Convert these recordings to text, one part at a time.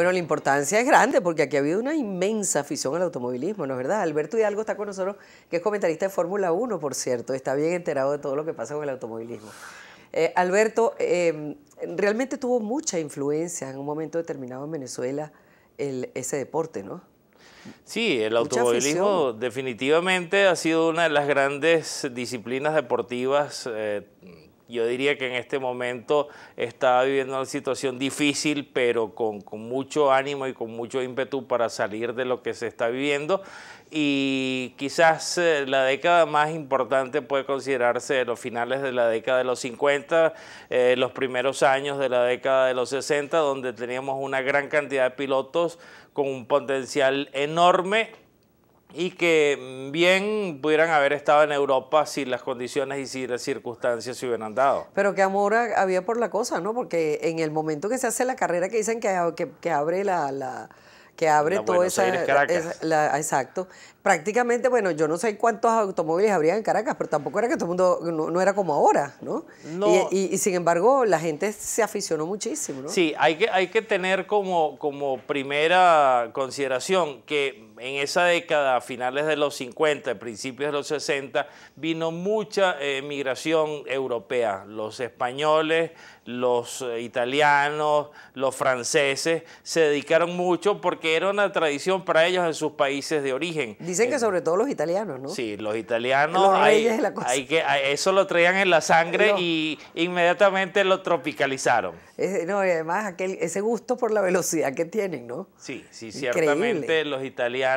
Bueno, la importancia es grande porque aquí ha habido una inmensa afición al automovilismo, ¿no es verdad? Alberto Hidalgo está con nosotros, que es comentarista de Fórmula 1, por cierto, está bien enterado de todo lo que pasa con el automovilismo. Eh, Alberto, em, realmente tuvo mucha influencia en un momento determinado en Venezuela ese deporte, ¿no? Sí, el automovilismo definitivamente ha sido una de las grandes disciplinas deportivas eh, yo diría que en este momento está viviendo una situación difícil, pero con, mucho ánimo y con mucho ímpetu para salir de lo que se está viviendo. Y quizás eh, la década más importante puede considerarse los finales de la década de los 50, eh, los primeros años de la década de los 60, donde teníamos una gran cantidad de pilotos con un potencial enorme y que bien pudieran haber estado en Europa si las condiciones y si las circunstancias se hubieran dado. Pero qué amor había por la cosa, ¿no? Porque en el momento que se hace la carrera que dicen que, que, abre la, la que abre todo esa, exacto prácticamente bueno yo no sé cuántos automóviles habría en Caracas pero tampoco era que todo el mundo no, era como ahora no, Y, sin embargo la gente se aficionó muchísimo ¿no? sí hay que hay que tener como como primera consideración que en esa década, a finales de los 50, principios de los 60, vino mucha eh, migración europea. Los españoles, los eh, italianos, los franceses se dedicaron mucho porque era una tradición para ellos en sus países de origen. Dicen que sobre todo los italianos, ¿no? Sí, los italianos. Los que, eso lo traían en la sangre y inmediatamente lo tropicalizaron. no, y además aquel, ese gusto por la velocidad que tienen, ¿no? Sí, sí, ciertamente los italianos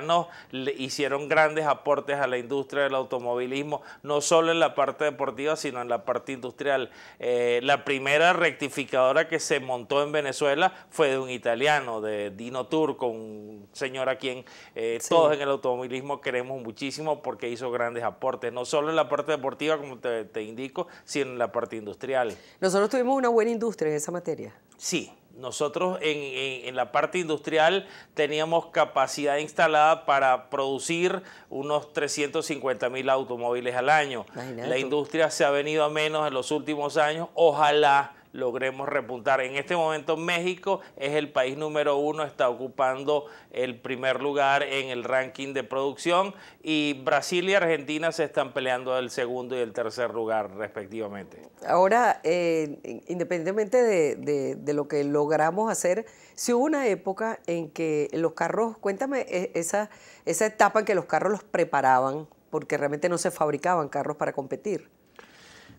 le hicieron grandes aportes a la industria del automovilismo, no solo en la parte deportiva, sino en la parte industrial. Eh, la primera rectificadora que se montó en Venezuela fue de un italiano, de Dino Turco, un señor a quien eh, todos en el automovilismo queremos muchísimo porque hizo grandes aportes, no solo en la parte deportiva, como te, te indico, sino en la parte industrial. Nosotros tuvimos una buena industria en esa materia. Sí, nosotros en, la parte industrial teníamos capacidad instalada para producir unos 350 mil automóviles al año. La industria se ha venido a menos en los últimos años. Ojalá logremos repuntar. En este momento México es el país número uno, está ocupando el primer lugar en el ranking de producción y Brasil y Argentina se están peleando el segundo y el tercer lugar respectivamente. Ahora, eh, independientemente de, de, lo que logramos hacer, si hubo una época en que los carros, cuéntame e, esa, esa etapa en que los carros los preparaban, porque realmente no se fabricaban carros para competir.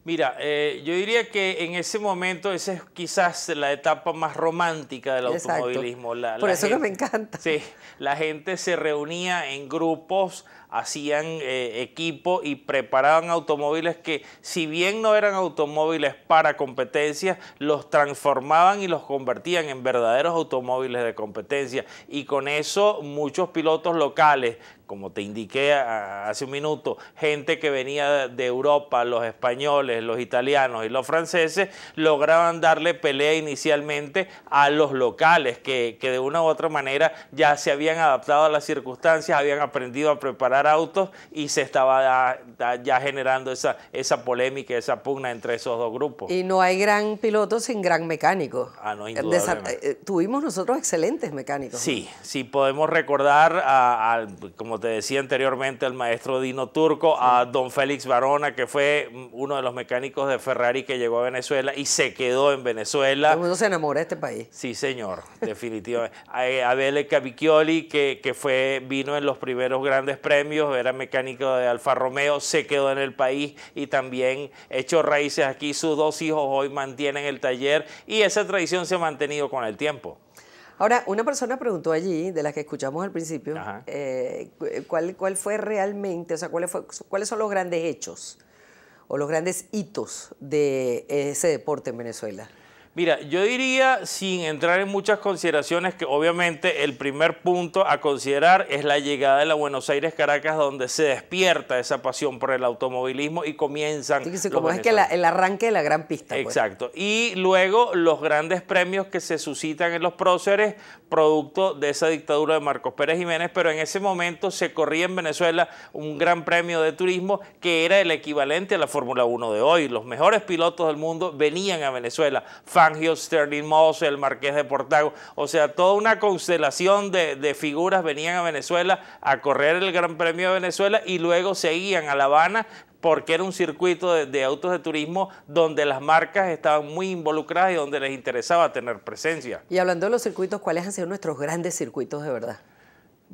Mira, eh, yo diría que en ese momento esa es quizás la etapa más romántica del automovilismo. La, Por eso que me encanta. Sí, la gente se reunía en grupos hacían eh, equipo y preparaban automóviles que si bien no eran automóviles para competencia, los transformaban y los convertían en verdaderos automóviles de competencia. Y con eso muchos pilotos locales, como te indiqué hace un minuto, gente que venía de Europa, los españoles, los italianos y los franceses, lograban darle pelea inicialmente a los locales que de una u otra manera ya se habían adaptado a las circunstancias, habían aprendido a preparar autos y se estaba ya generando esa, esa polémica, esa pugna entre esos dos grupos. Y no hay gran piloto sin gran mecánico. Ah, no, eh, eh, Tuvimos nosotros excelentes mecánicos. Sí, sí, podemos recordar, como te decía anteriormente, al maestro Dino Turco, a don Félix Barona, que fue uno de los mecánicos de Ferrari que llegó a Venezuela y se quedó en Venezuela. se enamora de este país. Sí, señor, definitivamente. a, eh, Cavicchioli, que, que fue, vino en los primeros grandes premios era mecánico de Alfa Romeo, se quedó en el país y también echó raíces aquí. Sus dos hijos hoy mantienen el taller y esa tradición se ha mantenido con el tiempo. Ahora, una persona preguntó allí, de las que escuchamos al principio, eh, ¿cuál, ¿cuál, fue realmente, o sea, cuáles son los grandes hechos o los grandes hitos de ese deporte en Venezuela? Mira, yo diría, sin entrar en muchas consideraciones, que obviamente el primer punto a considerar es la llegada de la Buenos Aires-Caracas, donde se despierta esa pasión por el automovilismo y comienzan. Sí, como es que el arranque de la gran pista. Pues. Exacto. Y luego los grandes premios que se suscitan en los próceres, producto de esa dictadura de Marcos Pérez Jiménez, pero en ese momento se corría en Venezuela un gran premio de turismo que era el equivalente a la Fórmula 1 de hoy. Los mejores pilotos del mundo venían a Venezuela Fangio, Sterling Moss, el Marqués de Portago, o sea, toda una constelación de, figuras venían a Venezuela a correr el Gran Premio de Venezuela y luego seguían a La Habana porque era un circuito de, de, autos de turismo donde las marcas estaban muy involucradas y donde les interesaba tener presencia. Y hablando de los circuitos, ¿cuáles han sido nuestros grandes circuitos de verdad?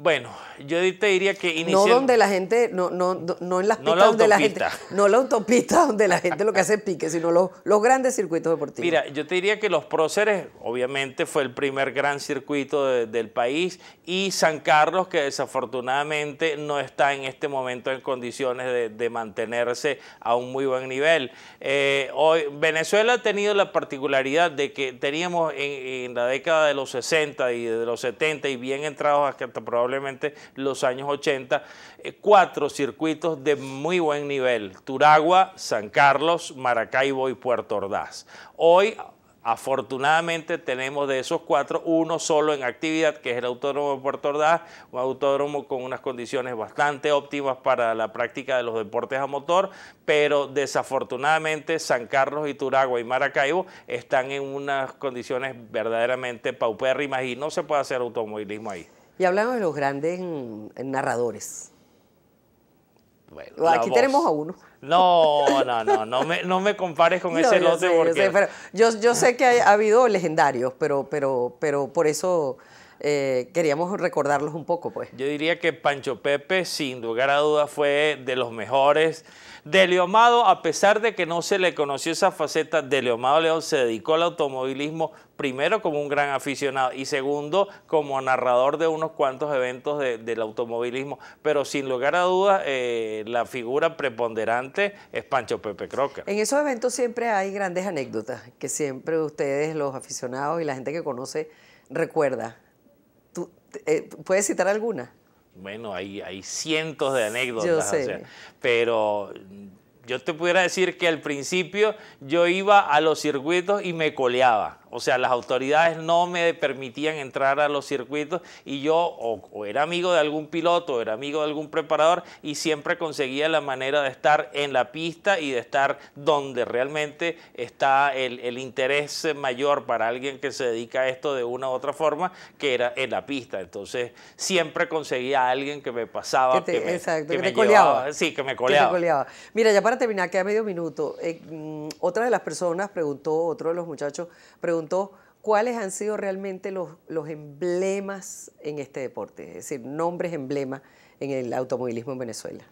Bueno, yo te diría que No donde la gente, no, no, no en las pistas la donde la gente, no la autopista donde la gente lo que hace es pique, sino los, grandes circuitos deportivos. Mira, yo te diría que los próceres, obviamente fue el primer gran circuito del país y San Carlos, que desafortunadamente no está en este momento en condiciones de, mantenerse a un muy buen nivel. Eh, hoy, Venezuela ha tenido la particularidad de que teníamos en, la década de los 60 y de los 70 y bien entrados hasta probablemente probablemente los años 80, eh, cuatro circuitos de muy buen nivel, Turagua, San Carlos, Maracaibo y Puerto Ordaz. Hoy Afortunadamente tenemos de esos cuatro uno solo en actividad, que es el Autódromo de Puerto Ordaz, un autódromo con unas condiciones bastante óptimas para la práctica de los deportes a motor, pero desafortunadamente San Carlos y Turagua y Maracaibo están en unas condiciones verdaderamente paupérrimas y no se puede hacer automovilismo ahí. Y hablamos de los grandes narradores. Bueno, aquí tenemos a uno. No, no, no, no me, compares con ese lote yo porque... Yo, sé, que ha, habido legendarios, pero, pero, pero por eso eh, queríamos recordarlos un poco, pues. Yo diría que Pancho Pepe, sin lugar a dudas, fue de los mejores. De Leomado, a pesar de que no se le conoció esa faceta, de Leomado León se dedicó al automovilismo primero como un gran aficionado y segundo como narrador de unos cuantos eventos del automovilismo. Pero sin lugar a dudas, eh, la figura preponderante es Pancho Pepe Crocker. En esos eventos siempre hay grandes anécdotas que siempre ustedes, los aficionados y la gente que conoce, recuerda. Eh, ¿Puedes citar alguna? Bueno, hay, hay cientos de anécdotas, pero yo te pudiera decir que al principio yo iba a los circuitos y me coleaba. O sea, las autoridades no me permitían entrar a los circuitos y yo o, era amigo de algún piloto, o era amigo de algún preparador y siempre conseguía la manera de estar en la pista y de estar donde realmente está el, interés mayor para alguien que se dedica a esto de una u otra forma, que era en la pista. Entonces, siempre conseguía a alguien que me pasaba, que, que me, coleaba. Sí, que me coleaba. Mira, ya para para terminar, queda medio minuto. Eh, mm, otra de las personas preguntó, otro de los muchachos preguntó, ¿cuáles han sido realmente los emblemas en este deporte? Es decir, nombres, emblemas en el automovilismo en Venezuela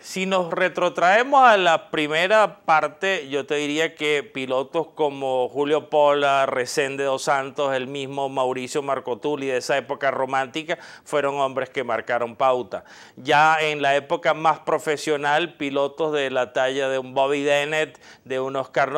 si nos retrotraemos a la primera parte, yo te diría que pilotos como Julio Pola, Resende Dos Santos, el mismo Mauricio Marcotulli, de esa época romántica, fueron hombres que marcaron pauta. Ya en la época más profesional, pilotos de la talla de un Bobby Dennett, de un Oscar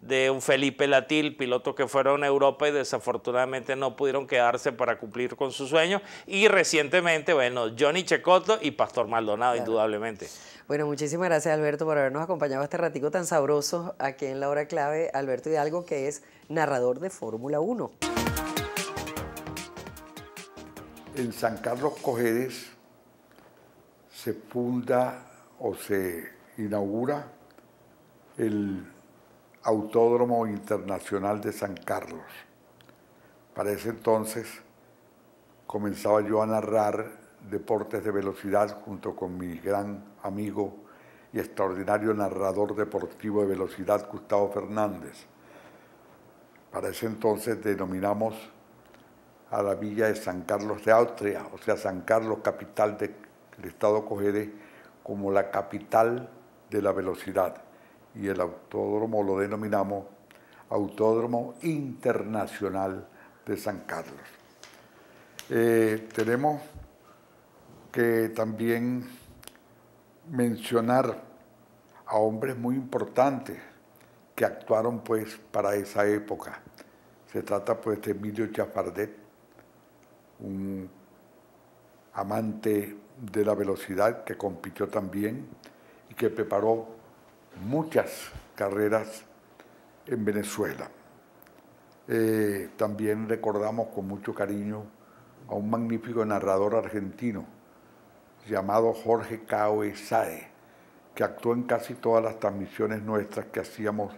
de un Felipe Latil, pilotos que fueron a Europa y desafortunadamente no pudieron quedarse para cumplir con su sueño. Y recientemente, bueno, Johnny Checoto y Pastor Maldonado, indudablemente. Bueno, muchísimas gracias Alberto por habernos acompañado este ratico tan sabroso aquí en La Hora Clave. Alberto Hidalgo, que es narrador de Fórmula 1. En San Carlos Cojedes se funda o se inaugura el Autódromo Internacional de San Carlos. Para ese entonces comenzaba yo a narrar deportes de velocidad junto con mi gran amigo y extraordinario narrador deportivo de velocidad, Gustavo Fernández. Para ese entonces denominamos a la villa de San Carlos de Austria, o sea, San Carlos, capital del estado Cogere, como la capital de la velocidad. Y el autódromo lo denominamos Autódromo Internacional de San Carlos. Eh, tenemos que también mencionar a hombres muy importantes que actuaron pues para esa época. Se trata pues de Emilio Chafardet, un amante de la velocidad que compitió también y que preparó muchas carreras en Venezuela. Eh, también recordamos con mucho cariño a un magnífico narrador argentino, llamado Jorge Caoe Sae, que actuó en casi todas las transmisiones nuestras que hacíamos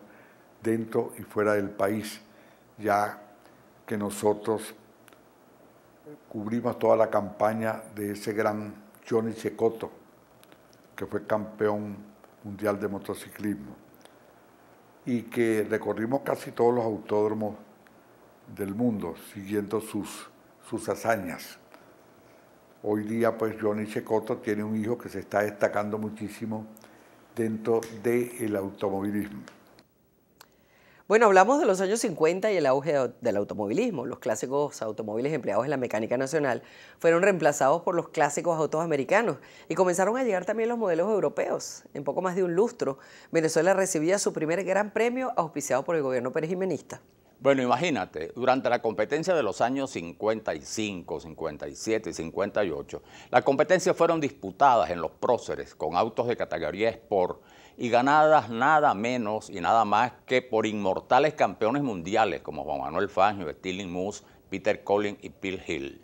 dentro y fuera del país, ya que nosotros cubrimos toda la campaña de ese gran Johnny Cecotto, que fue campeón mundial de motociclismo, y que recorrimos casi todos los autódromos del mundo siguiendo sus hazañas. Hoy día, pues Johnny Checoto tiene un hijo que se está destacando muchísimo dentro del automovilismo. Bueno, hablamos de los años 50 y el auge del automovilismo. Los clásicos automóviles empleados en la mecánica nacional fueron reemplazados por los clásicos autos americanos y comenzaron a llegar también los modelos europeos. En poco más de un lustro, Venezuela recibía su primer gran premio auspiciado por el gobierno perejimenista. Bueno, imagínate, durante la competencia de los años 55, 57 y 58, las competencias fueron disputadas en los próceres con autos de categoría Sport y ganadas nada menos y nada más que por inmortales campeones mundiales como Juan Manuel Fangio, Stirling Moose, Peter Collins y Bill Hill.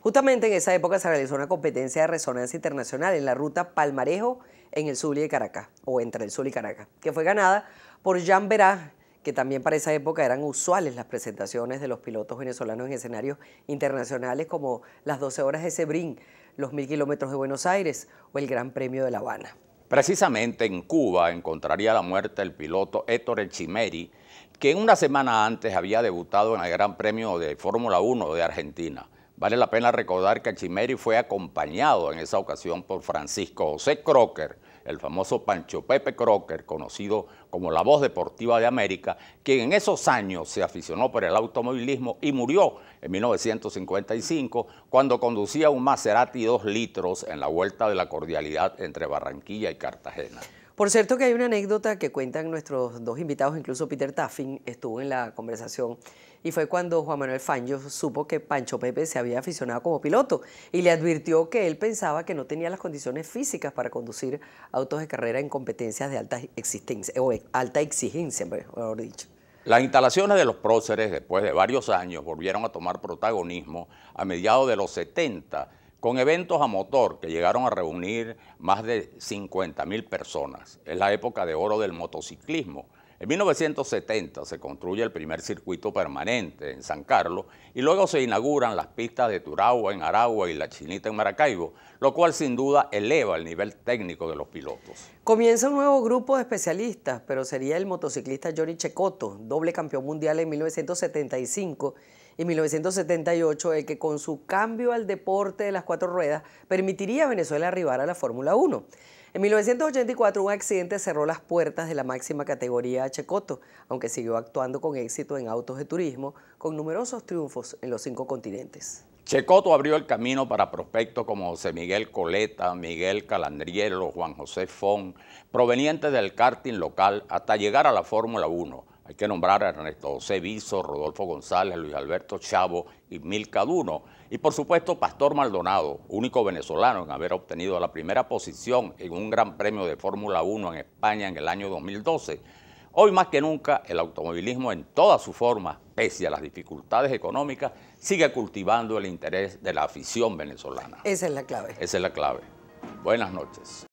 Justamente en esa época se realizó una competencia de resonancia internacional en la ruta Palmarejo en el sur y Caracas, o entre el sur y Caracas, que fue ganada por Jean Berat, que también para esa época eran usuales las presentaciones de los pilotos venezolanos en escenarios internacionales como las 12 horas de Sebring, los mil kilómetros de Buenos Aires o el Gran Premio de La Habana. Precisamente en Cuba encontraría la muerte el piloto Héctor Chimeri, que una semana antes había debutado en el Gran Premio de Fórmula 1 de Argentina. Vale la pena recordar que Chimeri fue acompañado en esa ocasión por Francisco José Crocker, el famoso Pancho Pepe Crocker, conocido como la voz deportiva de América, quien en esos años se aficionó por el automovilismo y murió en 1955 cuando conducía un Maserati 2 litros en la vuelta de la cordialidad entre Barranquilla y Cartagena. Por cierto que hay una anécdota que cuentan nuestros dos invitados, incluso Peter Taffin estuvo en la conversación y fue cuando Juan Manuel Fangio supo que Pancho Pepe se había aficionado como piloto y le advirtió que él pensaba que no tenía las condiciones físicas para conducir autos de carrera en competencias de alta existencia o e, alta exigencia, pues, dicho. Las instalaciones de los próceres, después de varios años, volvieron a tomar protagonismo a mediados de los 70 con eventos a motor que llegaron a reunir más de 50 mil personas. Es la época de oro del motociclismo. En 1970 se construye el primer circuito permanente en San Carlos y luego se inauguran las pistas de Turagua en Aragua y La Chinita en Maracaibo, lo cual sin duda eleva el nivel técnico de los pilotos. Comienza un nuevo grupo de especialistas, pero sería el motociclista Johnny Checoto, doble campeón mundial en 1975 y 1978 el que con su cambio al deporte de las cuatro ruedas permitiría a Venezuela arribar a la Fórmula 1. En 1984 un accidente cerró las puertas de la máxima categoría a Checoto, aunque siguió actuando con éxito en autos de turismo, con numerosos triunfos en los cinco continentes. Checoto abrió el camino para prospectos como José Miguel Coleta, Miguel Calandriero, Juan José Fon, provenientes del karting local, hasta llegar a la Fórmula 1. Hay que nombrar a Ernesto José Rodolfo González, Luis Alberto Chavo y Milka Duno. Y por supuesto, Pastor Maldonado, único venezolano en haber obtenido la primera posición en un gran premio de Fórmula 1 en España en el año 2012. Hoy más que nunca, el automovilismo en toda su forma, pese a las dificultades económicas, sigue cultivando el interés de la afición venezolana. Esa es la clave. Esa es la clave. Buenas noches.